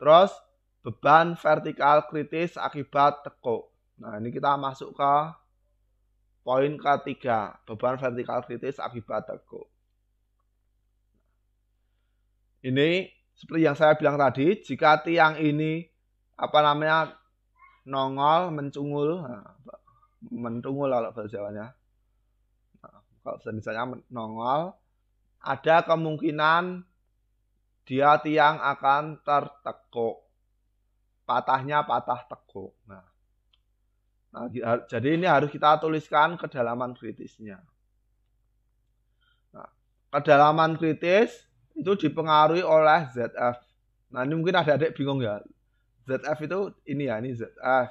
Terus beban vertikal kritis akibat tekuk. Nah, ini kita masuk ke poin ketiga, beban vertikal kritis akibat tekuk. Ini seperti yang saya bilang tadi, jika tiang ini apa namanya nongol, mencungul, nah, mencungul kalau bahasa Jawanya. Nah, kalau misalnya nongol, ada kemungkinan dia tiang akan tertekuk. Patahnya patah tekuk. Nah, nah jadi ini harus kita tuliskan kedalaman kritisnya. Nah, kedalaman kritis itu dipengaruhi oleh ZF. Nah, ini mungkin ada adik bingung ya. ZF itu ini ya, ini ZF.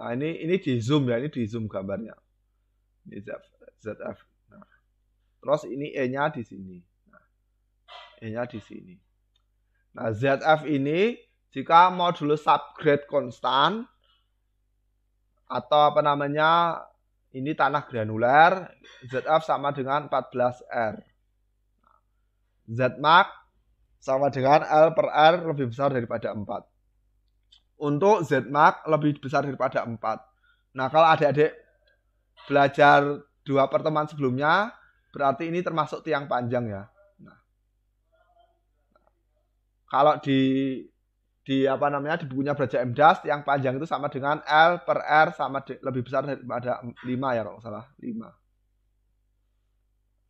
Nah, ini ini di zoom ya, ini di zoom gambarnya. Ini ZF. ZF. Nah, terus ini E-nya di sini. Nah, E-nya di sini. Nah, ZF ini jika modulus subgrade konstan atau apa namanya ini tanah granuler, ZF sama dengan 14R. Zmax sama dengan L per R lebih besar daripada 4. Untuk Zmax lebih besar daripada 4. Nah, kalau adik-adik belajar dua pertemuan sebelumnya, berarti ini termasuk tiang panjang ya. Kalau di di apa namanya di bukunya Braja Das yang panjang itu sama dengan L per R sama di, lebih besar daripada 5 ya kalau salah 5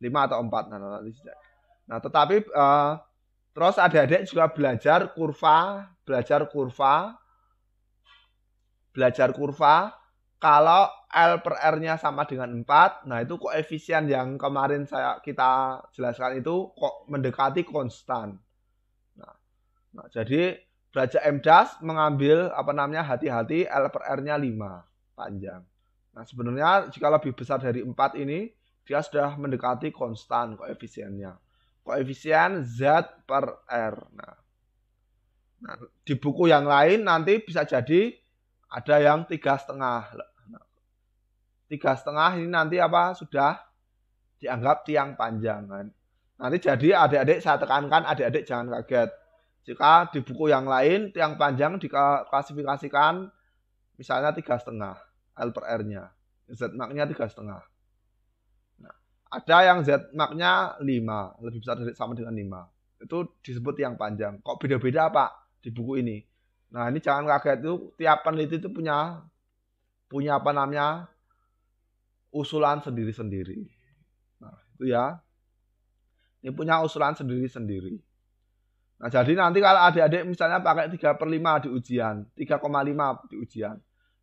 5 atau 4 nah nah, nah, nah, nah tetapi uh, terus adik-adik juga belajar kurva belajar kurva belajar kurva kalau L per R-nya sama dengan 4 nah itu koefisien yang kemarin saya kita jelaskan itu kok mendekati konstan Nah, jadi m das mengambil apa namanya hati-hati L per R-nya 5 panjang. Nah, sebenarnya jika lebih besar dari 4 ini, dia sudah mendekati konstan koefisiennya. Koefisien Z per R. Nah, nah di buku yang lain nanti bisa jadi ada yang tiga setengah. Nah, tiga setengah ini nanti apa sudah dianggap tiang panjangan. Nanti jadi adik-adik saya tekankan adik-adik jangan kaget jika di buku yang lain yang panjang diklasifikasikan misalnya tiga setengah L per R-nya, Z nya tiga setengah. Nah, ada yang Z nya 5, lebih besar dari sama dengan 5. Itu disebut yang panjang. Kok beda-beda apa di buku ini? Nah ini jangan kaget itu tiap peneliti itu punya punya apa namanya usulan sendiri-sendiri. Nah itu ya. Ini punya usulan sendiri-sendiri. Nah, jadi nanti kalau adik-adik misalnya pakai 3 per 5 di ujian, 3,5 di ujian.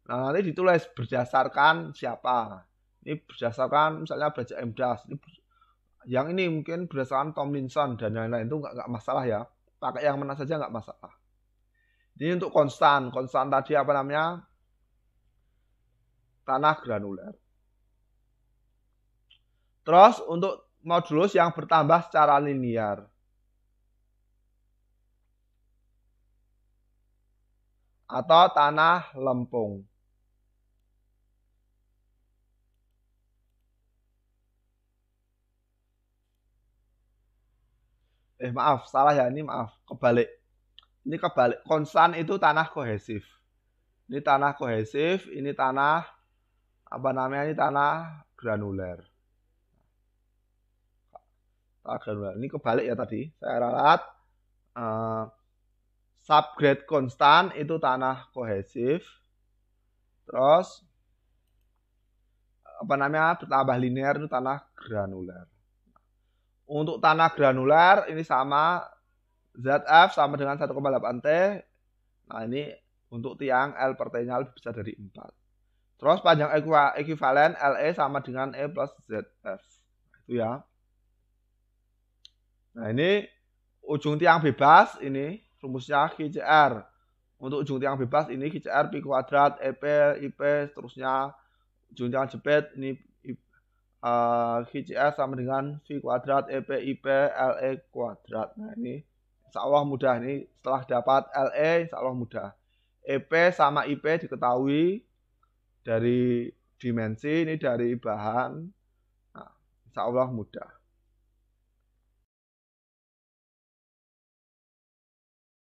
Nah, nanti ditulis berdasarkan siapa. Ini berdasarkan misalnya baca MDAS. Ini ber yang ini mungkin berdasarkan Tomlinson dan lain-lain itu nggak masalah ya. Pakai yang mana saja nggak masalah. Ini untuk konstan. Konstan tadi apa namanya? Tanah granuler. Terus untuk modulus yang bertambah secara linear. atau tanah lempung. Eh maaf, salah ya ini maaf, kebalik. Ini kebalik. Konstan itu tanah kohesif. Ini tanah kohesif, ini tanah apa namanya? Ini tanah granuler. Tanah granuler. Ini kebalik ya tadi. Saya ralat eh, subgrade konstan itu tanah kohesif. Terus apa namanya bertambah linear itu tanah granular. Untuk tanah granular ini sama ZF sama dengan 1,8 T. Nah ini untuk tiang L per T-nya lebih besar dari 4. Terus panjang ekuivalen LE sama dengan E plus ZF. Itu ya. Nah ini ujung tiang bebas ini rumusnya GCR. Untuk ujung yang bebas ini GCR pi kuadrat, EP, IP, seterusnya ujung yang jepit ini uh, eh, GCR sama dengan V kuadrat, EP, IP, LE kuadrat. Nah ini insya Allah mudah ini setelah dapat LE insya Allah mudah. EP sama IP diketahui dari dimensi ini dari bahan. Nah, insya Allah mudah.